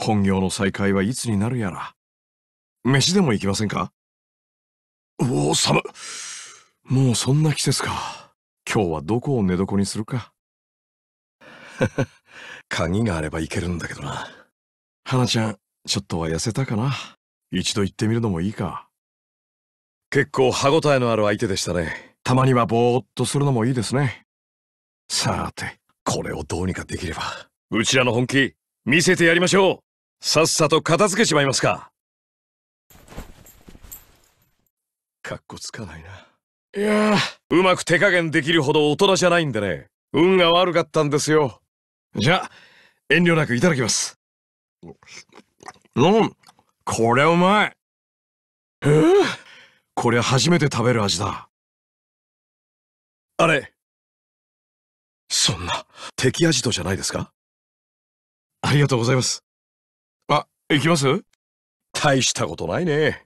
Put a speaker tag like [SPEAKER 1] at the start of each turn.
[SPEAKER 1] 本業の再開はいつになるやら。飯でも行きませんかおお、寒もうそんな季節か。今日はどこを寝床にするか。鍵があれば行けるんだけどな。花ちゃん、ちょっとは痩せたかな一度行ってみるのもいいか。結構歯応えのある相手でしたね。たまにはぼーっとするのもいいですね。さて、これをどうにかできれ
[SPEAKER 2] ば。うちらの本気、見せてやりましょうさっさと片付けちまいますか。かっこつかないな。いやうまく手加減できるほど大人じゃないんでね。運が悪かったんですよ。じゃあ、遠慮なくいただ
[SPEAKER 3] きます。うん、これうまい。えー、これ初めて食べる味だ。あれ。そんな、敵味とじゃないですかありがとうございます。行きます大したことないね。